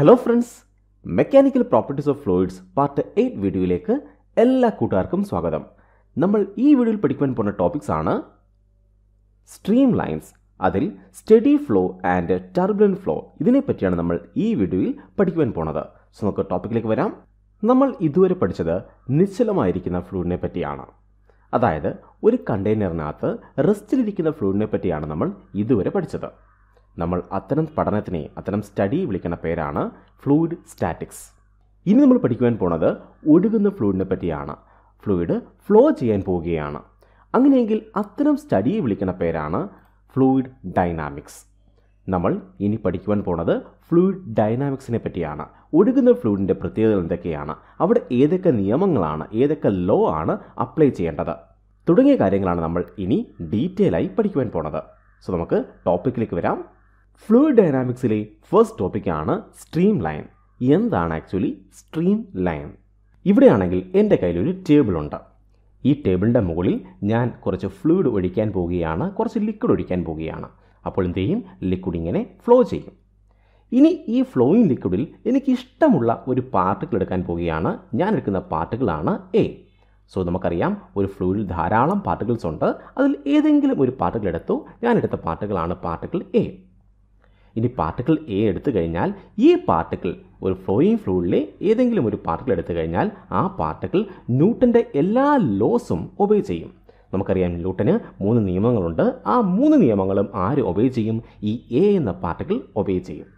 Hello friends mechanical properties of fluids part eight വീഡിയോയിലേക്ക് എല്ലാ കൂട്ടുകാർക്കും സ്വാഗതം നമ്മൾ ഈ വീഡിയോയിൽ പഠിക്കുവാൻ പോകുന്ന ടോപ്പിക്സ് ആണ് സ്ട്രീം ലൈൻസ് അതിൽ steady flow and turbulent flow ഇതിനെപ്പറ്റിയാണ് നമ്മൾ ഈ വീഡിയോയിൽ പഠിക്കുവാൻ പോണത് സോ നമുക്ക് ടോപ്പിക്കിലേക്ക് വരാം നമ്മൾ ഇതുവരെ പഠിച്ചത് നിശ്ചലമായിരിക്കുന്ന ഫ്ലൂയിഡിനെ പറ്റിയാണ് അതായത് ഒരു കണ്ടെയ്നറിനകത്ത് റെസ്റ്റിലിരിക്കുന്ന ഫ്ലൂയിഡിനെ പറ്റിയാണ് നമ്മൾ ഇതുവരെ പഠിച്ചത് നമ്മൾ അത്തരം പഠനത്തിനെ അത്തരം സ്റ്റഡി വിളിക്കുന്ന പേരാണ് ഫ്ലൂയിഡ് സ്റ്റാറ്റിക്സ് ഇനി നമ്മൾ പഠിക്കുവാൻ പോണത് ഒഴുകുന്ന ഫ്ലൂയിഡിനെ പറ്റിയാണ് ഫ്ലൂയിഡ് ഫ്ലോ ചെയ്യാൻ പോവുകയാണ് അങ്ങനെയെങ്കിൽ അത്തരം സ്റ്റഡി വിളിക്കുന്ന പേരാണ് ഫ്ലൂയിഡ് ഡൈനാമിക്സ് നമ്മൾ ഇനി പഠിക്കുവാൻ പോണത് ഫ്ലൂയിഡ് ഡൈനാമിക്സിനെ പറ്റിയാണ് ഒഴുകുന്ന ഫ്ലൂയിഡിൻ്റെ പ്രത്യേകതകൾ എന്തൊക്കെയാണ് അവിടെ ഏതൊക്കെ നിയമങ്ങളാണ് ഏതൊക്കെ ലോ ആണ് അപ്ലൈ ചെയ്യേണ്ടത് തുടങ്ങിയ കാര്യങ്ങളാണ് നമ്മൾ ഇനി ഡീറ്റെയിൽ ആയി പഠിക്കുവാൻ പോണത് സോ നമുക്ക് ടോപ്പിക്കിലേക്ക് വരാം ഫ്ലൂയിഡ് ഡയനാമിക്സിലെ ഫസ്റ്റ് ടോപ്പിക്കാണ് സ്ട്രീം ലൈൻ എന്താണ് ആക്ച്വലി സ്ട്രീം ലൈൻ ഇവിടെയാണെങ്കിൽ എൻ്റെ കയ്യിലൊരു ടേബിളുണ്ട് ഈ ടേബിളിൻ്റെ മുകളിൽ ഞാൻ കുറച്ച് ഫ്ലൂയിഡ് ഒഴിക്കാൻ പോവുകയാണ് കുറച്ച് ലിക്വിഡ് ഒഴിക്കാൻ പോവുകയാണ് അപ്പോൾ എന്ത് ചെയ്യും ലിക്വിഡ് ഇങ്ങനെ ഫ്ലോ ചെയ്യും ഇനി ഈ ഫ്ലോയിങ് ലിക്വിഡിൽ എനിക്ക് ഇഷ്ടമുള്ള ഒരു പാർട്ടിക്കിൾ എടുക്കാൻ പോവുകയാണ് ഞാൻ എടുക്കുന്ന പാർട്ടിക്കിളാണ് എ സോ നമുക്കറിയാം ഒരു ഫ്ലൂയിഡിൽ ധാരാളം പാർട്ടിക്കിൾസ് ഉണ്ട് അതിൽ ഏതെങ്കിലും ഒരു പാർട്ടിക്കിൾ എടുത്തു ഞാൻ എടുത്ത പാർട്ടിക്കിളാണ് പാർട്ടിക്കിൾ എ ഇനി പാർട്ടിക്കിൾ എ എടുത്തു കഴിഞ്ഞാൽ ഈ പാർട്ടിക്കിൾ ഒരു ഫ്ലോയിങ് ഫ്ലൂഡിലെ ഏതെങ്കിലും ഒരു പാർട്ടിക്കിൾ എടുത്തു കഴിഞ്ഞാൽ ആ പാർട്ടിക്കിൾ ന്യൂട്ടൻ്റെ എല്ലാ ലോസും ഒബേ ചെയ്യും നമുക്കറിയാം ന്യൂട്ടന് മൂന്ന് നിയമങ്ങളുണ്ട് ആ മൂന്ന് നിയമങ്ങളും ആര് ഒബേ ചെയ്യും ഈ എ എന്ന പാർട്ടിക്കിൾ ഒബേ ചെയ്യും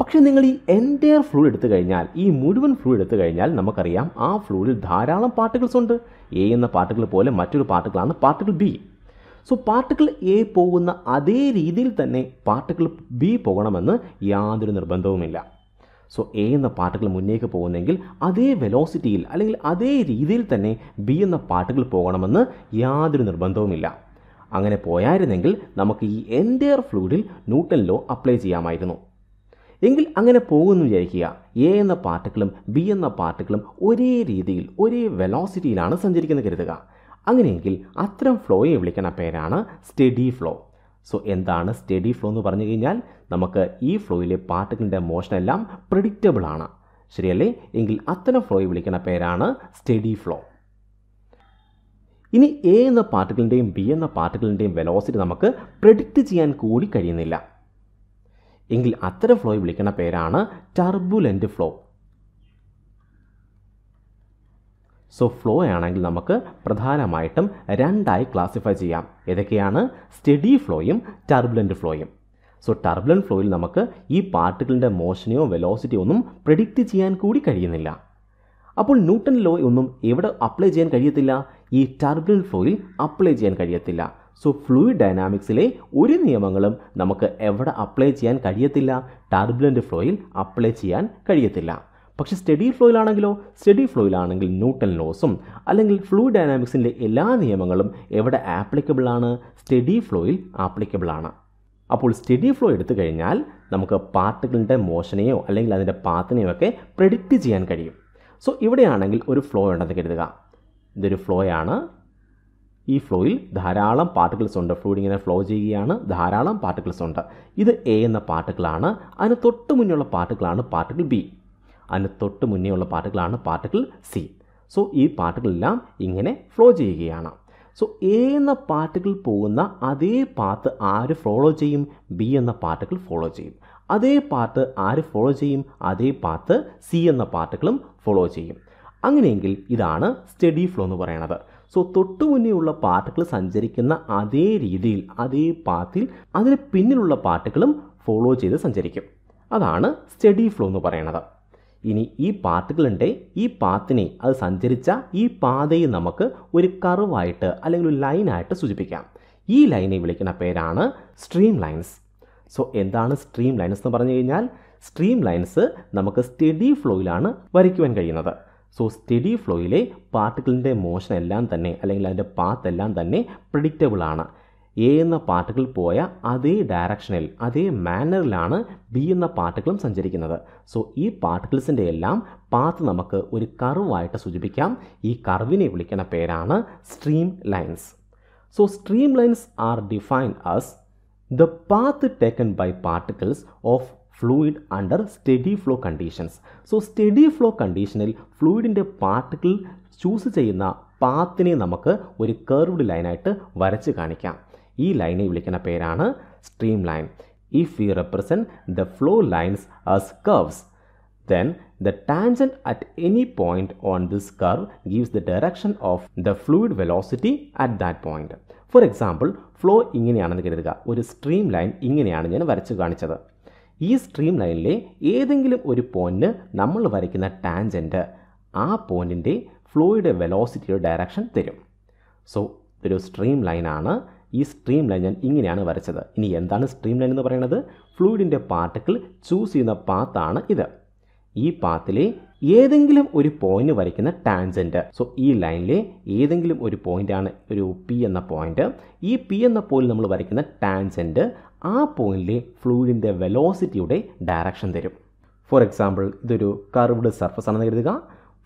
പക്ഷേ നിങ്ങൾ ഈ എൻറ്റയർ ഫ്ലൂയിഡ് എടുത്തു കഴിഞ്ഞാൽ ഈ മുഴുവൻ ഫ്ലൂയിഡ് എടുത്തു കഴിഞ്ഞാൽ നമുക്കറിയാം ആ ഫ്ലൂയിഡിൽ ധാരാളം പാർട്ടിക്കിൾസ് ഉണ്ട് എ എന്ന പാർട്ടിക്കിൾ പോലെ മറ്റൊരു പാർട്ടിക്കിളാണ് particle B so particle A പോകുന്ന അതേ രീതിയിൽ തന്നെ പാർട്ടിക്കിൾ ബി പോകണമെന്ന് യാതൊരു നിർബന്ധവുമില്ല സോ എ എന്ന പാർട്ടിക്കിൾ മുന്നേക്ക് പോകുന്നെങ്കിൽ അതേ വെലോസിറ്റിയിൽ അല്ലെങ്കിൽ അതേ രീതിയിൽ തന്നെ ബി എന്ന പാർട്ടിക്കിൾ പോകണമെന്ന് യാതൊരു നിർബന്ധവുമില്ല അങ്ങനെ പോയായിരുന്നെങ്കിൽ നമുക്ക് ഈ എൻറ്റയർ ഫ്ലൂയിഡിൽ ന്യൂട്ടൻ ലോ അപ്ലൈ ചെയ്യാമായിരുന്നു എങ്കിൽ അങ്ങനെ പോകുമെന്ന് വിചാരിക്കുക എ എന്ന പാർട്ടിക്കിളും ബി എന്ന പാർട്ടിക്കിളും ഒരേ രീതിയിൽ ഒരേ വെലോസിറ്റിയിലാണ് സഞ്ചരിക്കുന്നത് കരുതുക അങ്ങനെയെങ്കിൽ അത്തരം ഫ്ലോയെ വിളിക്കുന്ന പേരാണ് സ്റ്റഡി ഫ്ലോ സോ എന്താണ് സ്റ്റഡി ഫ്ലോ എന്ന് പറഞ്ഞു കഴിഞ്ഞാൽ നമുക്ക് ഈ ഫ്ലോയിലെ പാർട്ടിക്കിളിൻ്റെ മോഷൻ എല്ലാം പ്രിഡിക്റ്റബിൾ ആണ് ശരിയല്ലേ എങ്കിൽ അത്തരം ഫ്ലോയെ വിളിക്കുന്ന പേരാണ് സ്റ്റഡി ഫ്ലോ ഇനി എ എന്ന പാർട്ടിക്കിളിൻ്റെയും ബി എന്ന പാർട്ടിക്കിളിൻ്റെയും വെലോസിറ്റി നമുക്ക് പ്രെഡിക്റ്റ് ചെയ്യാൻ കൂടി കഴിയുന്നില്ല എങ്കിൽ അത്തരം ഫ്ലോയെ വിളിക്കുന്ന പേരാണ് ടർബുലൻ്റ് ഫ്ലോ സോ ഫ്ലോ ആണെങ്കിൽ നമുക്ക് പ്രധാനമായിട്ടും രണ്ടായി ക്ലാസിഫൈ ചെയ്യാം ഏതൊക്കെയാണ് സ്റ്റഡി ഫ്ലോയും ടർബുലൻ്റ് ഫ്ലോയും സോ ടർബുലൻ ഫ്ലോയിൽ നമുക്ക് ഈ പാർട്ടിക്കിളിൻ്റെ മോഷനെയോ വെലോസിറ്റിയോ ഒന്നും പ്രിഡിക്റ്റ് ചെയ്യാൻ കൂടി കഴിയുന്നില്ല അപ്പോൾ ന്യൂട്ടൻ ലോ ഒന്നും എവിടെ അപ്ലൈ ചെയ്യാൻ കഴിയത്തില്ല ഈ ടർബുലൻ ഫ്ലോയിൽ അപ്ലൈ ചെയ്യാൻ കഴിയത്തില്ല സോ ഫ്ലൂയിഡ് ഡൈനാമിക്സിലെ ഒരു നിയമങ്ങളും നമുക്ക് എവിടെ അപ്ലൈ ചെയ്യാൻ കഴിയത്തില്ല ടർബുലൻ്റ് ഫ്ലോയിൽ അപ്ലൈ ചെയ്യാൻ കഴിയത്തില്ല പക്ഷേ സ്റ്റഡി ഫ്ലോയിലാണെങ്കിലോ സ്റ്റഡി ഫ്ലോയിലാണെങ്കിൽ ന്യൂട്ടൻ ലോസും അല്ലെങ്കിൽ ഫ്ലൂയിഡ് ഡയനാമിക്സിൻ്റെ എല്ലാ നിയമങ്ങളും എവിടെ ആപ്ലിക്കബിൾ ആണ് സ്റ്റഡി ഫ്ലോയിൽ ആപ്ലിക്കബിൾ ആണ് അപ്പോൾ സ്റ്റഡി ഫ്ലോ എടുത്തു കഴിഞ്ഞാൽ നമുക്ക് പാർട്ടുകളുടെ മോഷനെയോ അല്ലെങ്കിൽ അതിൻ്റെ പാത്തിനെയോ ഒക്കെ പ്രെഡിക്റ്റ് ചെയ്യാൻ കഴിയും സോ ഇവിടെയാണെങ്കിൽ ഒരു ഫ്ലോ ഉണ്ടെന്ന് കരുതുക ഇതൊരു ഫ്ലോയാണ് ഈ ഫ്ലോയിൽ ധാരാളം പാർട്ടിക്കിൾസ് ഉണ്ട് ഫ്ലൂയിഡ് ഇങ്ങനെ ഫ്ലോ ചെയ്യുകയാണ് ധാരാളം പാർട്ടിക്കിൾസ് ഉണ്ട് ഇത് എ എന്ന പാർട്ടിക്കിളാണ് അതിന് തൊട്ട് മുന്നിലുള്ള പാർട്ടിക്കിളാണ് പാർട്ടിക്കിൾ ബി അതിന് തൊട്ട് മുന്നേയുള്ള പാർട്ടിക്കിളാണ് പാർട്ടിക്കിൾ സി സോ ഈ പാർട്ടിക്കിളെല്ലാം ഇങ്ങനെ ഫ്ലോ ചെയ്യുകയാണ് സോ എ എന്ന പാർട്ടിക്കിൾ പോകുന്ന അതേ പാത്ത് ആര് ഫോളോ ചെയ്യും ബി എന്ന പാർട്ടിക്കിൾ ഫോളോ ചെയ്യും അതേ പാത്ത് ആര് ഫോളോ ചെയ്യും അതേ പാത്ത് സി എന്ന പാർട്ടിക്കിളും ഫോളോ ചെയ്യും അങ്ങനെയെങ്കിൽ ഇതാണ് സ്റ്റഡി ഫ്ലോ എന്ന് പറയുന്നത് സോ തൊട്ടു മുന്നേയുള്ള പാർട്ടിക്കിൾ സഞ്ചരിക്കുന്ന അതേ രീതിയിൽ അതേ പാത്തിൽ അതിന് പിന്നിലുള്ള പാർട്ടിക്കിളും ഫോളോ ചെയ്ത് സഞ്ചരിക്കും അതാണ് സ്റ്റഡി ഫ്ലോ എന്ന് പറയുന്നത് ഇനി ഈ പാത്തുകളുണ്ട് ഈ പാത്തിനെ അത് സഞ്ചരിച്ച ഈ പാതയെ നമുക്ക് ഒരു കറുവായിട്ട് അല്ലെങ്കിൽ ഒരു ലൈനായിട്ട് സൂചിപ്പിക്കാം ഈ ലൈനെ വിളിക്കുന്ന പേരാണ് സ്ട്രീം ലൈൻസ് സോ എന്താണ് സ്ട്രീം ലൈൻസ് എന്ന് പറഞ്ഞു കഴിഞ്ഞാൽ സ്ട്രീം ലൈൻസ് നമുക്ക് സ്റ്റഡി ഫ്ലോയിലാണ് വരയ്ക്കുവാൻ കഴിയുന്നത് സോ സ്റ്റഡി ഫ്ലോയിലെ പാർട്ടിക്കിളിൻ്റെ മോഷൻ എല്ലാം തന്നെ അല്ലെങ്കിൽ അതിൻ്റെ പാത്ത് എല്ലാം തന്നെ പ്രിഡിക്റ്റബിൾ ആണ് എ എന്ന പാർട്ടിക്കിൾ പോയ അതേ ഡയറക്ഷനിൽ അതേ മാനറിലാണ് ബി എന്ന പാർട്ടിക്കിളും സഞ്ചരിക്കുന്നത് സോ ഈ പാർട്ടിക്കിൾസിൻ്റെ എല്ലാം പാത്ത് നമുക്ക് ഒരു കർവായിട്ട് സൂചിപ്പിക്കാം ഈ കർവിനെ വിളിക്കുന്ന പേരാണ് stream lines so stream lines are defined as the path taken by particles of fluid under steady flow conditions so steady flow കണ്ടീഷനിൽ ഫ്ലൂയിഡിൻ്റെ പാർട്ടിക്കിൾ ചൂസ് ചെയ്യുന്ന പാത്തിനെ നമുക്ക് ഒരു കർവ്ഡ് ലൈനായിട്ട് വരച്ച് കാണിക്കാം ഈ ലൈനെ വിളിക്കുന്ന പേരാണ് stream line if we represent the flow lines as curves then the tangent at any point on this curve gives the direction of the fluid velocity at that point for example flow ഇങ്ങനെയാണെന്ന് കരുതുക ഒരു stream line ഇങ്ങനെയാണ് ഞാൻ വരച്ചു കാണിച്ചത് ഈ stream ലൈനിലെ ഏതെങ്കിലും ഒരു പോയിൻറ്റിന് നമ്മൾ വരയ്ക്കുന്ന ടാൻജൻറ്റ് ആ പോയിൻറ്റിൻ്റെ ഫ്ലോയുടെ വെലോസിറ്റിയുടെ ഡയറക്ഷൻ തരും സോ ഒരു സ്ട്രീം ലൈനാണ് ഈ സ്ട്രീം ലൈൻ ഞാൻ ഇങ്ങനെയാണ് വരച്ചത് ഇനി എന്താണ് സ്ട്രീം ലൈൻ എന്ന് പറയുന്നത് ഫ്ലൂയിഡിൻ്റെ പാർട്ടിക്കിൾ ചൂസ് ചെയ്യുന്ന പാത്താണ് ഇത് ഈ പാത്തിലെ ഏതെങ്കിലും ഒരു പോയിന്റ് വരയ്ക്കുന്ന ടാൻജൻറ്റ് സോ ഈ ലൈനിലെ ഏതെങ്കിലും ഒരു പോയിൻ്റാണ് ഒരു പി എന്ന പോയിന്റ് ഈ പി എന്ന പോയിന്റ് നമ്മൾ വരയ്ക്കുന്ന ടാൻജൻറ്റ് ആ പോയിന്റിലെ ഫ്ലൂയിഡിൻ്റെ വെലോസിറ്റിയുടെ ഡയറക്ഷൻ തരും ഫോർ എക്സാമ്പിൾ ഇതൊരു കർവ്ഡ് സർഫസ് ആണെന്ന് കരുതുക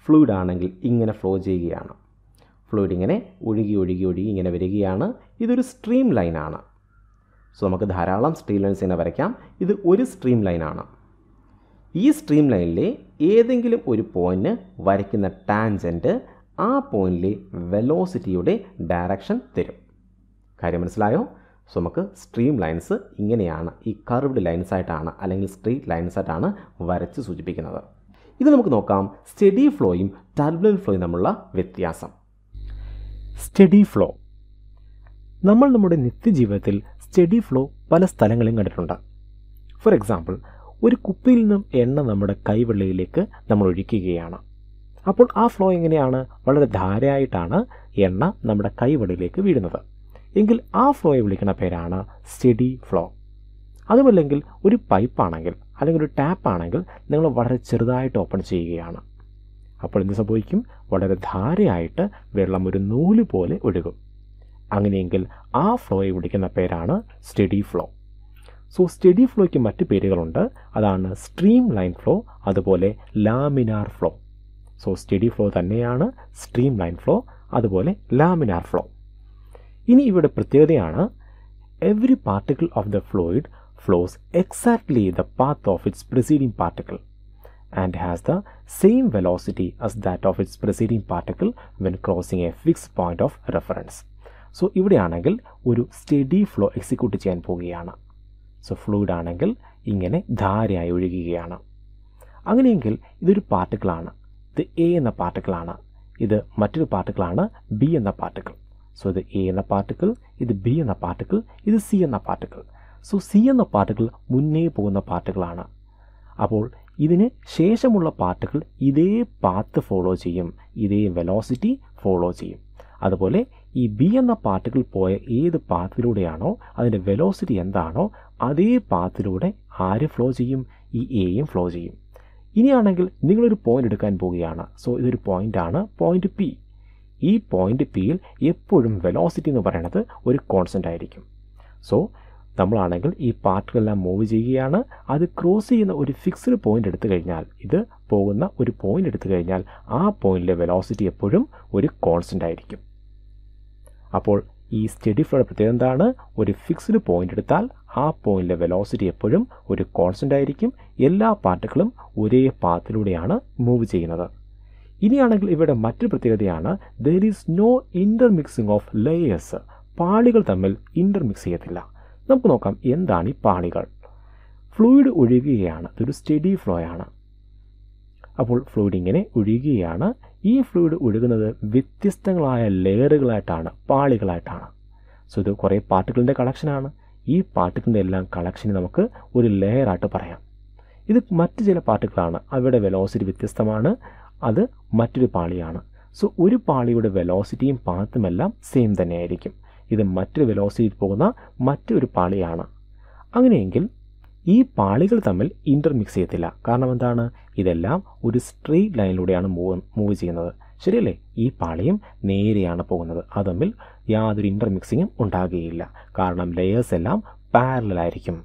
ഫ്ലൂയിഡ് ആണെങ്കിൽ ഇങ്ങനെ ഫ്ലോ ചെയ്യുകയാണ് ഫ്ലൂയിഡ് ഇങ്ങനെ ഒഴുകി ഒഴുകി ഒഴുകി ഇങ്ങനെ വരികയാണ് ഇതൊരു സ്ട്രീം ലൈനാണ് സോ നമുക്ക് ധാരാളം സ്ട്രീം ഇങ്ങനെ വരയ്ക്കാം ഇത് ഒരു സ്ട്രീം ലൈനാണ് ഈ സ്ട്രീം ലൈനിലെ ഏതെങ്കിലും ഒരു പോയിന്റ് വരയ്ക്കുന്ന ടാൻജൻറ്റ് ആ പോയിന്റിലെ വെലോസിറ്റിയുടെ ഡയറക്ഷൻ തരും കാര്യം മനസ്സിലായോ സോ നമുക്ക് സ്ട്രീം ലൈൻസ് ഇങ്ങനെയാണ് ഈ കർവ്ഡ് ലൈൻസ് ആയിട്ടാണ് അല്ലെങ്കിൽ സ്ട്രീറ്റ് ലൈൻസായിട്ടാണ് വരച്ച് സൂചിപ്പിക്കുന്നത് ഇത് നമുക്ക് നോക്കാം സ്റ്റഡി ഫ്ലോയും ടർബുലൻ ഫ്ലോയും തമ്മിലുള്ള വ്യത്യാസം സ്റ്റഡി ഫ്ലോ നമ്മൾ നമ്മുടെ നിത്യജീവിതത്തിൽ സ്റ്റഡി ഫ്ലോ പല സ്ഥലങ്ങളിലും കണ്ടിട്ടുണ്ട് ഫോർ എക്സാമ്പിൾ ഒരു കുപ്പിയിൽ നിന്നും എണ്ണ നമ്മുടെ കൈവെള്ളയിലേക്ക് നമ്മൾ ഒഴിക്കുകയാണ് അപ്പോൾ ആ ഫ്ലോ എങ്ങനെയാണ് വളരെ ധാരയായിട്ടാണ് എണ്ണ നമ്മുടെ കൈവെള്ളയിലേക്ക് വീഴുന്നത് എങ്കിൽ ആ ഫ്ലോയെ വിളിക്കുന്ന പേരാണ് സ്റ്റഡി ഫ്ലോ അതുമല്ലെങ്കിൽ ഒരു പൈപ്പാണെങ്കിൽ അല്ലെങ്കിൽ ഒരു ടാപ്പ് ആണെങ്കിൽ നിങ്ങൾ വളരെ ചെറുതായിട്ട് ഓപ്പൺ ചെയ്യുകയാണ് അപ്പോൾ എന്ത് സംഭവിക്കും വളരെ ധാരയായിട്ട് വെള്ളം ഒരു നൂല് പോലെ ഒഴുകും അങ്ങനെയെങ്കിൽ ആ ഫ്ലോയെ വിളിക്കുന്ന പേരാണ് സ്റ്റഡി ഫ്ലോ സോ സ്റ്റഡി ഫ്ലോയ്ക്ക് മറ്റ് പേരുകളുണ്ട് അതാണ് സ്ട്രീം ലൈൻ ഫ്ലോ അതുപോലെ laminar flow so steady flow തന്നെയാണ് സ്ട്രീം ലൈൻ ഫ്ലോ അതുപോലെ ലാമിനാർ ഫ്ലോ ഇനി ഇവിടെ പ്രത്യേകതയാണ് every particle of the fluid flows exactly the path of its preceding particle and has the same velocity as that of its preceding particle when crossing a fixed point of reference. So, here we have a steady flow execute. So, fluid is ingane dharya ayurigiyana. Angani engil, idu particle ana. The A in the particle ana. Idu material particle ana. B in particle. So, the A in particle, idu B in particle, idu C in particle. So, C in particle, munne pogunna particle ana. Apol, ഇതിന് ശേഷമുള്ള പാർട്ടുകൾ ഇതേ path follow ചെയ്യും ഇതേ velocity follow ചെയ്യും അതുപോലെ ഈ B എന്ന പാർട്ടുകൾ പോയ ഏത് പാത്തിലൂടെയാണോ അതിൻ്റെ വെലോസിറ്റി എന്താണോ അതേ പാത്തിലൂടെ ആര് ഫ്ലോ ചെയ്യും ഈ എയും ഫ്ലോ ചെയ്യും ഇനിയാണെങ്കിൽ നിങ്ങളൊരു പോയിൻ്റ് എടുക്കാൻ പോവുകയാണ് സോ ഇതൊരു പോയിന്റാണ് പോയിൻ്റ് പി ഈ പോയിൻ്റ് പിയിൽ എപ്പോഴും വെലോസിറ്റി എന്ന് പറയുന്നത് ഒരു കോൺസെൻ്റ് ആയിരിക്കും സോ നമ്മളാണെങ്കിൽ ഈ പാർട്ടുകളെല്ലാം മൂവ് ചെയ്യുകയാണ് അത് ക്രോസ് ചെയ്യുന്ന ഒരു ഫിക്സ്ഡ് പോയിന്റ് എടുത്തു കഴിഞ്ഞാൽ ഇത് പോകുന്ന ഒരു പോയിന്റ് എടുത്തു കഴിഞ്ഞാൽ ആ പോയിന്റിലെ വെലോസിറ്റി എപ്പോഴും ഒരു കോൺസ്റ്റൻ്റ് ആയിരിക്കും അപ്പോൾ ഈ സ്റ്റഡി ഫ്ലോയുടെ പ്രത്യേകത എന്താണ് ഒരു ഫിക്സ്ഡ് പോയിന്റ് എടുത്താൽ ആ പോയിൻ്റിലെ വെലോസിറ്റി എപ്പോഴും ഒരു കോൺസ്റ്റൻ്റ് ആയിരിക്കും എല്ലാ പാർട്ടുകളും ഒരേ പാത്തിലൂടെയാണ് മൂവ് ചെയ്യുന്നത് ഇനിയാണെങ്കിൽ ഇവിടെ മറ്റൊരു പ്രത്യേകതയാണ് there is no intermixing of layers പാളികൾ തമ്മിൽ ഇൻ്റർമിക്സ് ചെയ്യത്തില്ല നമുക്ക് നോക്കാം എന്താണ് ഈ പാളികൾ ഫ്ലൂയിഡ് ഒഴുകുകയാണ് ഇതൊരു സ്റ്റഡി ഫ്ലോ ആണ് അപ്പോൾ ഫ്ലൂയിഡ് ഇങ്ങനെ ഒഴുകുകയാണ് ഈ ഫ്ലൂയിഡ് ഒഴുകുന്നത് വ്യത്യസ്തങ്ങളായ ലെയറുകളായിട്ടാണ് പാളികളായിട്ടാണ് സോ ഇത് കുറേ പാർട്ടിക്കിളിൻ്റെ കളക്ഷനാണ് ഈ പാർട്ടിക്കിളിൻ്റെ എല്ലാം കളക്ഷനെ നമുക്ക് ഒരു ലെയറായിട്ട് പറയാം ഇത് മറ്റ് ചില പാർട്ടിക്കിളാണ് അവയുടെ വെലോസിറ്റി വ്യത്യസ്തമാണ് അത് മറ്റൊരു പാളിയാണ് സോ ഒരു പാളിയുടെ വെലോസിറ്റിയും പാത്തുമെല്ലാം സെയിം തന്നെയായിരിക്കും ഇത് മറ്റൊരു വെലോസിറ്റിയിൽ പോകുന്ന മറ്റൊരു പാളിയാണ് അങ്ങനെയെങ്കിൽ ഈ പാളികൾ തമ്മിൽ ഇൻ്റർമിക്സ് ചെയ്യത്തില്ല കാരണം എന്താണ് ഇതെല്ലാം ഒരു സ്ട്രെയിറ്റ് ലൈനിലൂടെയാണ് മൂവ് മൂവ് ചെയ്യുന്നത് ശരിയല്ലേ ഈ പാളിയും നേരെയാണ് പോകുന്നത് അത് തമ്മിൽ യാതൊരു ഇൻ്റർമിക്സിങ്ങും ഉണ്ടാകുകയില്ല കാരണം ലെയേഴ്സ് എല്ലാം പാരലായിരിക്കും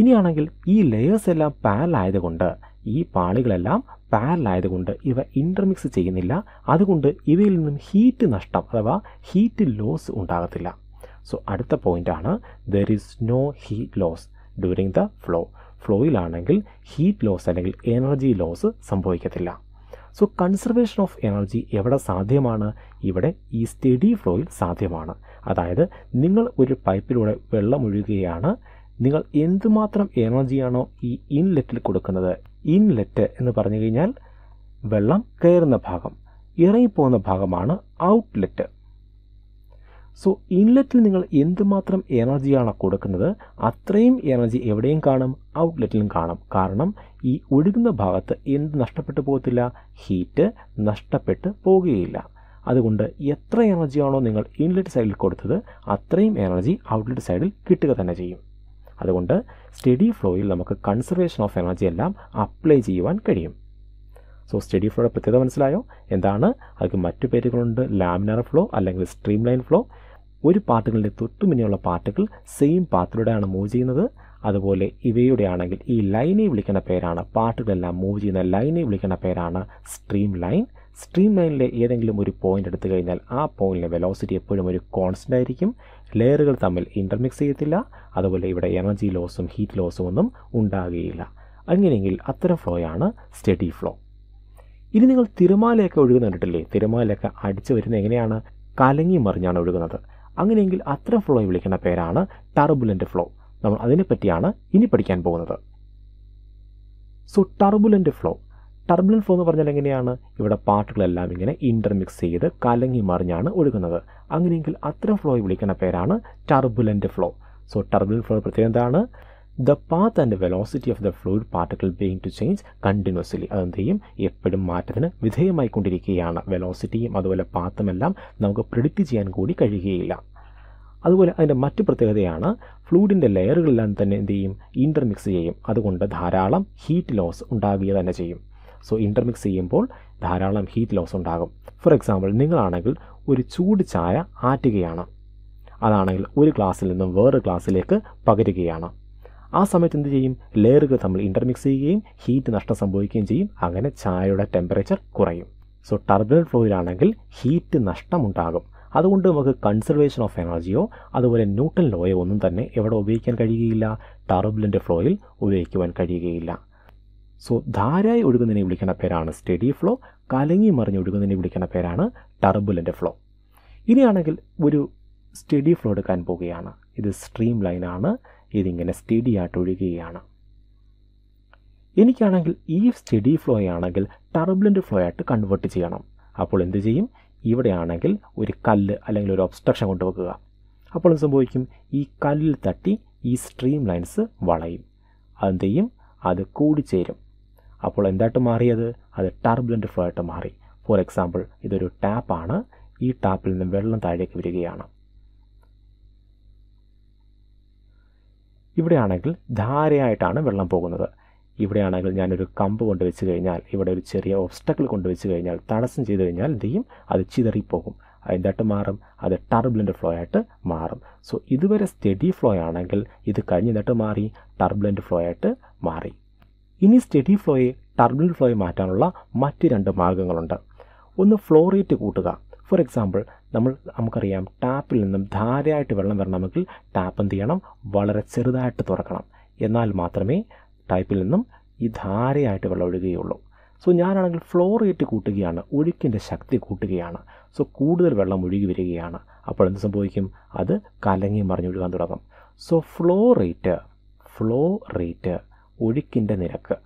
ഇനിയാണെങ്കിൽ ഈ ലെയേഴ്സ് എല്ലാം പാരലായതുകൊണ്ട് ഈ പാളികളെല്ലാം പാരലായതുകൊണ്ട് ഇവ ഇൻ്റർമിക്സ് ചെയ്യുന്നില്ല അതുകൊണ്ട് ഇവയിൽ നിന്നും ഹീറ്റ് നഷ്ടം അഥവാ ഹീറ്റ് ലോസ് ഉണ്ടാകത്തില്ല സോ അടുത്ത പോയിൻ്റാണ് there is no heat loss during the flow ഫ്ലോയിലാണെങ്കിൽ ഹീറ്റ് ലോസ് അല്ലെങ്കിൽ എനർജി ലോസ് സംഭവിക്കത്തില്ല സോ കൺസർവേഷൻ ഓഫ് എനർജി എവിടെ സാധ്യമാണ് ഇവിടെ ഈ സ്റ്റഡി ഫ്ലോയിൽ സാധ്യമാണ് അതായത് നിങ്ങൾ ഒരു പൈപ്പിലൂടെ വെള്ളം ഒഴുകുകയാണ് നിങ്ങൾ എന്തുമാത്രം എനർജിയാണോ ഈ ഇൻലെറ്റിൽ കൊടുക്കുന്നത് ഇൻലെറ്റ് എന്ന് പറഞ്ഞു കഴിഞ്ഞാൽ വെള്ളം കയറുന്ന ഭാഗം ഇറങ്ങിപ്പോകുന്ന ഭാഗമാണ് ഔട്ട്ലെറ്റ് സോ ഇൻലെറ്റിൽ നിങ്ങൾ എന്തുമാത്രം എനർജിയാണ് കൊടുക്കുന്നത് അത്രയും എനർജി എവിടെയും കാണും ഔട്ട്ലെറ്റിലും കാണും കാരണം ഈ ഒഴുകുന്ന ഭാഗത്ത് എന്ത് നഷ്ടപ്പെട്ടു പോകത്തില്ല ഹീറ്റ് നഷ്ടപ്പെട്ട് പോകുകയില്ല അതുകൊണ്ട് എത്ര എനർജിയാണോ നിങ്ങൾ ഇൻലെറ്റ് സൈഡിൽ കൊടുത്തത് അത്രയും എനർജി ഔട്ട്ലെറ്റ് സൈഡിൽ കിട്ടുക തന്നെ ചെയ്യും അതുകൊണ്ട് സ്റ്റഡി ഫ്ലോയിൽ നമുക്ക് കൺസർവേഷൻ ഓഫ് എനർജി എല്ലാം അപ്ലൈ ചെയ്യുവാൻ കഴിയും സോ സ്റ്റഡി ഫ്ലോയുടെ പ്രത്യേകത മനസ്സിലായോ എന്താണ് അതിന് മറ്റു പേരുകളുണ്ട് ലാമിനർ ഫ്ലോ അല്ലെങ്കിൽ സ്ട്രീം ലൈൻ ഫ്ലോ ഒരു പാർട്ടിക്കിളിൻ്റെ തൊട്ടു മുന്നെയുള്ള പാർട്ടിക്കിൾ സെയിം പാത്തിലൂടെയാണ് മൂവ് ചെയ്യുന്നത് അതുപോലെ ഇവയുടെ ആണെങ്കിൽ ഈ ലൈനെ വിളിക്കുന്ന പേരാണ് പാർട്ടുകളെല്ലാം മൂവ് ചെയ്യുന്ന ലൈനെ വിളിക്കുന്ന പേരാണ് സ്ട്രീം ലൈൻ സ്ട്രീം ലൈനിലെ ഏതെങ്കിലും ഒരു പോയിന്റ് എടുത്തു കഴിഞ്ഞാൽ ആ പോയിന്റിലെ വെലോസിറ്റി എപ്പോഴും ഒരു കോൺസ്റ്റൻ്റ് ആയിരിക്കും ലെയറുകൾ തമ്മിൽ ഇൻ്റർമിക്സ് ചെയ്യത്തില്ല അതുപോലെ ഇവിടെ എനർജി ലോസും ഹീറ്റ് ലോസും ഒന്നും ഉണ്ടാകുകയില്ല അങ്ങനെയെങ്കിൽ അത്തരം ഫ്ലോയാണ് സ്റ്റഡി ഫ്ലോ ഇനി നിങ്ങൾ തിരമാലയൊക്കെ ഒഴുകുന്ന കണ്ടിട്ടില്ലേ തിരമാലയൊക്കെ അടിച്ചു വരുന്നത് എങ്ങനെയാണ് കലങ്ങി മറിഞ്ഞാണ് ഒഴുകുന്നത് അങ്ങനെയെങ്കിൽ അത്തരം ഫ്ലോയെ വിളിക്കേണ്ട പേരാണ് ടർബുലൻ്റ് ഫ്ലോ നമ്മൾ അതിനെപ്പറ്റിയാണ് ഇനി പഠിക്കാൻ പോകുന്നത് so turbulent flow turbulent flow എന്ന് പറഞ്ഞാൽ എങ്ങനെയാണ് ഇവിടെ പാട്ടുകളെല്ലാം ഇങ്ങനെ ഇൻ്റർമിക്സ് ചെയ്ത് കലങ്ങി മറിഞ്ഞാണ് ഒഴുകുന്നത് അങ്ങനെയെങ്കിൽ അത്തരം ഫ്ലോയെ വിളിക്കുന്ന പേരാണ് turbulent flow so turbulent flow പ്രത്യേകം എന്താണ് the path and velocity of the fluid particle being to change continuously അതെന്ത് ചെയ്യും എപ്പോഴും മാറ്റത്തിന് വിധേയമായിക്കൊണ്ടിരിക്കുകയാണ് വെലോസിറ്റിയും അതുപോലെ പാത്തുമെല്ലാം നമുക്ക് പ്രിഡിക്റ്റ് ചെയ്യാൻ കൂടി കഴിയുകയില്ല അതുപോലെ അതിൻ്റെ മറ്റു പ്രത്യേകതയാണ് ഫ്ലൂയിഡിൻ്റെ ലെയറുകളെല്ലാം തന്നെ എന്ത് ചെയ്യും ഇൻ്റർമിക്സ് ചെയ്യും അതുകൊണ്ട് ധാരാളം ഹീറ്റ് ലോസ് ഉണ്ടാകുക തന്നെ ചെയ്യും സോ ഇൻ്റർമിക്സ് ചെയ്യുമ്പോൾ ധാരാളം ഹീറ്റ് ലോസ് ഉണ്ടാകും ഫോർ എക്സാമ്പിൾ നിങ്ങളാണെങ്കിൽ ഒരു ചൂട് ചായ ആറ്റുകയാണ് അതാണെങ്കിൽ ഒരു ക്ലാസ്സിൽ നിന്നും വേറൊരു ക്ലാസ്സിലേക്ക് പകരുകയാണ് ആ സമയത്ത് എന്ത് ചെയ്യും ലെയറുകൾ തമ്മിൽ ഇൻ്റർമിക്സ് ചെയ്യുകയും ഹീറ്റ് നഷ്ടം സംഭവിക്കുകയും ചെയ്യും അങ്ങനെ ചായയുടെ ടെമ്പറേച്ചർ കുറയും സോ ടർബിനൽ ഫ്ലോയിലാണെങ്കിൽ ഹീറ്റ് നഷ്ടമുണ്ടാകും അതുകൊണ്ട് നമുക്ക് കൺസർവേഷൻ ഓഫ് എനർജിയോ അതുപോലെ ന്യൂട്ടൺ ലോയോ ഒന്നും തന്നെ എവിടെ ഉപയോഗിക്കാൻ കഴിയുകയില്ല ടർബുലൻ്റ് ഫ്ലോയിൽ ഉപയോഗിക്കുവാൻ കഴിയുകയില്ല സോ ധാരായി ഒഴുകുന്നതിനെ വിളിക്കുന്ന പേരാണ് സ്റ്റഡി ഫ്ലോ കലങ്ങി മറിഞ്ഞ് ഒഴുകുന്നതിനെ വിളിക്കുന്ന പേരാണ് ടർബുലൻ്റ് ഫ്ലോ ഇനിയാണെങ്കിൽ ഒരു സ്റ്റഡി ഫ്ലോ എടുക്കാൻ പോവുകയാണ് ഇത് സ്ട്രീം ലൈനാണ് ഇതിങ്ങനെ സ്റ്റഡി ആയിട്ട് ഒഴുകുകയാണ് എനിക്കാണെങ്കിൽ ഈ സ്റ്റഡി ഫ്ലോ ആണെങ്കിൽ ടർബുലൻ്റ് ഫ്ലോ ആയിട്ട് കൺവേർട്ട് ചെയ്യണം അപ്പോൾ എന്ത് ചെയ്യും ഇവിടെയാണെങ്കിൽ ഒരു കല്ല് അല്ലെങ്കിൽ ഒരു ഒബ്സ്ട്രക്ഷൻ കൊണ്ടുവെക്കുക അപ്പോൾ എന്ത് സംഭവിക്കും ഈ കല്ലിൽ തട്ടി ഈ സ്ട്രീം ലൈൻസ് വളയും അതെന്ത് ചെയ്യും അത് കൂടിച്ചേരും അപ്പോൾ എന്തായിട്ട് മാറിയത് അത് ടർബുലൻ്റ് ഫ്ലോ ആയിട്ട് മാറി ഫോർ എക്സാമ്പിൾ ഇതൊരു ടാപ്പാണ് ഈ ടാപ്പിൽ നിന്ന് വെള്ളം താഴേക്ക് വരികയാണ് ഇവിടെയാണെങ്കിൽ ധാരയായിട്ടാണ് വെള്ളം പോകുന്നത് ഇവിടെയാണെങ്കിൽ ഞാനൊരു കമ്പ് കൊണ്ട് വെച്ച് കഴിഞ്ഞാൽ ഇവിടെ ഒരു ചെറിയ ഓബ്സ്റ്റക്കിൾ കൊണ്ട് വെച്ച് കഴിഞ്ഞാൽ തടസ്സം ചെയ്ത് കഴിഞ്ഞാൽ ദീയും അത് ചിതറിപ്പോകും അതിൻ്റെ മാറും അത് ടർബുലൻ്റ് ഫ്ലോ ആയിട്ട് മാറും സോ ഇതുവരെ സ്റ്റഡി ഫ്ലോ ആണെങ്കിൽ ഇത് കഴിഞ്ഞിട്ട് മാറി ടർബുലൻ്റ് ഫ്ലോ ആയിട്ട് മാറി ഇനി സ്റ്റഡി ഫ്ലോയെ ടർമിനൽ ഫ്ലോയെ മാറ്റാനുള്ള മറ്റ് രണ്ട് മാർഗങ്ങളുണ്ട് ഒന്ന് ഫ്ലോ റേറ്റ് കൂട്ടുക ഫോർ എക്സാമ്പിൾ നമ്മൾ നമുക്കറിയാം ടാപ്പിൽ നിന്നും ധാരയായിട്ട് വെള്ളം വരണമെങ്കിൽ ടാപ്പ് എന്ത് ചെയ്യണം വളരെ ചെറുതായിട്ട് തുറക്കണം എന്നാൽ മാത്രമേ ടൈപ്പിൽ നിന്നും ഈ ധാരയായിട്ട് വെള്ളം ഒഴുകുകയുള്ളൂ സോ ഞാനാണെങ്കിൽ ഫ്ലോ റേറ്റ് കൂട്ടുകയാണ് ഒഴുക്കിൻ്റെ ശക്തി കൂട്ടുകയാണ് സോ കൂടുതൽ വെള്ളം ഒഴുകി വരികയാണ് അപ്പോൾ എന്ത് സംഭവിക്കും അത് കലങ്ങി മറിഞ്ഞൊഴുകാൻ തുടങ്ങും so flow rate flow rate ഒഴുക്കിൻ്റെ നിരക്ക്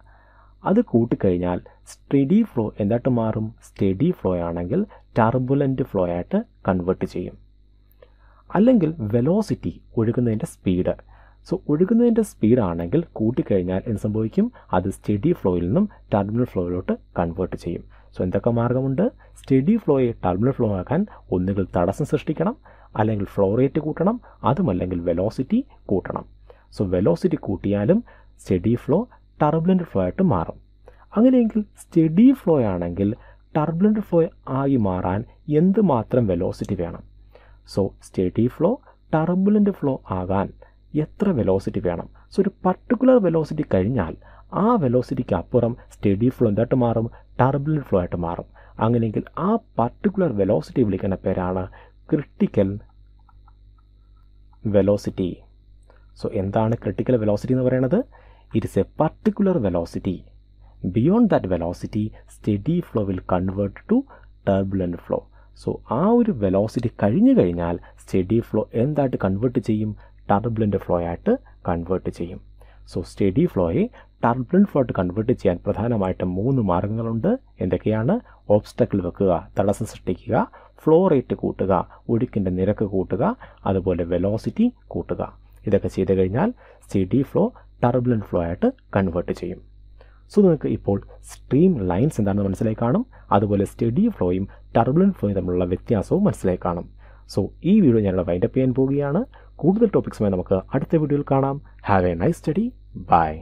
അത് കൂട്ടിക്കഴിഞ്ഞാൽ സ്റ്റഡി ഫ്ലോ എന്തായിട്ട് മാറും സ്റ്റഡി ഫ്ലോ ആണെങ്കിൽ ടർബുലൻ്റ് ഫ്ലോ ആയിട്ട് കൺവേർട്ട് ചെയ്യും അല്ലെങ്കിൽ വെലോസിറ്റി ഒഴുകുന്നതിൻ്റെ സ്പീഡ് സോ ഒഴുകുന്നതിൻ്റെ സ്പീഡാണെങ്കിൽ കൂട്ടിക്കഴിഞ്ഞാൽ എന്ത് സംഭവിക്കും അത് സ്റ്റഡി ഫ്ലോയിൽ നിന്നും ടർമിനൽ ഫ്ലോയിലോട്ട് കൺവേർട്ട് ചെയ്യും സോ എന്തൊക്കെ മാർഗമുണ്ട് സ്റ്റഡി ഫ്ലോയെ ടർമിനൽ ഫ്ലോ ആക്കാൻ ഒന്നുകിൽ തടസ്സം സൃഷ്ടിക്കണം അല്ലെങ്കിൽ ഫ്ലോ റേറ്റ് കൂട്ടണം അതുമല്ലെങ്കിൽ വെലോസിറ്റി കൂട്ടണം സോ വെലോസിറ്റി കൂട്ടിയാലും സ്റ്റഡി ഫ്ലോ ടർബുലൻ്റ് ഫ്ലോ ആയിട്ട് മാറും അങ്ങനെയെങ്കിൽ സ്റ്റഡി ഫ്ലോ ആണെങ്കിൽ ടർബുലൻ്റ് ഫ്ലോ ആയി മാറാൻ എന്തുമാത്രം വെലോസിറ്റി വേണം so steady flow turbulent flow ആകാൻ എത്ര വെലോസിറ്റി വേണം സോ ഒരു പർട്ടിക്കുലർ വെലോസിറ്റി കഴിഞ്ഞാൽ ആ വെലോസിറ്റിക്ക് അപ്പുറം സ്റ്റഡി ഫ്ലോ എന്തായിട്ട് മാറും ടർബുലൻ്റ് ഫ്ലോ ആയിട്ട് മാറും അങ്ങനെയെങ്കിൽ ആ പർട്ടിക്കുലർ വെലോസിറ്റി വിളിക്കുന്ന പേരാണ് ക്രിട്ടിക്കൽ വെലോസിറ്റി സോ എന്താണ് ക്രിട്ടിക്കൽ വെലോസിറ്റി എന്ന് പറയുന്നത് it is a particular velocity beyond that velocity steady flow will convert to turbulent flow so ആ ഒരു വെലോസിറ്റി കഴിഞ്ഞു കഴിഞ്ഞാൽ സ്റ്റഡി ഫ്ലോ എന്തായിട്ട് കൺവേർട്ട് ചെയ്യും ടർബുലൻ്റ് ഫ്ലോ ആയിട്ട് കൺവേർട്ട് ചെയ്യും സോ സ്റ്റഡി ഫ്ലോയെ ടർബുലൻ്റ് ഫ്ലോ ആയിട്ട് കൺവേർട്ട് ചെയ്യാൻ പ്രധാനമായിട്ടും മൂന്ന് മാർഗങ്ങളുണ്ട് എന്തൊക്കെയാണ് ഓബ്സ്റ്റക്കിൾ വെക്കുക തടസ്സം സൃഷ്ടിക്കുക ഫ്ലോ റേറ്റ് കൂട്ടുക ഒഴുക്കിൻ്റെ നിരക്ക് കൂട്ടുക അതുപോലെ വെലോസിറ്റി കൂട്ടുക ഇതൊക്കെ ചെയ്ത് കഴിഞ്ഞാൽ steady flow turbulent flow ആയിട്ട് കൺവേർട്ട് ചെയ്യും സോ നിങ്ങൾക്ക് ഇപ്പോൾ സ്ട്രീം ലൈൻസ് എന്താണെന്ന് മനസ്സിലായി കാണും അതുപോലെ സ്റ്റഡി ഫ്ലോയും ടർബുലൻറ്റ് ഫ്ലോയും തമ്മിലുള്ള വ്യത്യാസവും മനസ്സിലായി കാണും സോ ഈ വീഡിയോ ഞാനുള്ള വൈൻഡപ്പ് ചെയ്യാൻ പോവുകയാണ് കൂടുതൽ ടോപ്പിക്സുമായി നമുക്ക് അടുത്ത വീഡിയോയിൽ കാണാം have a nice study by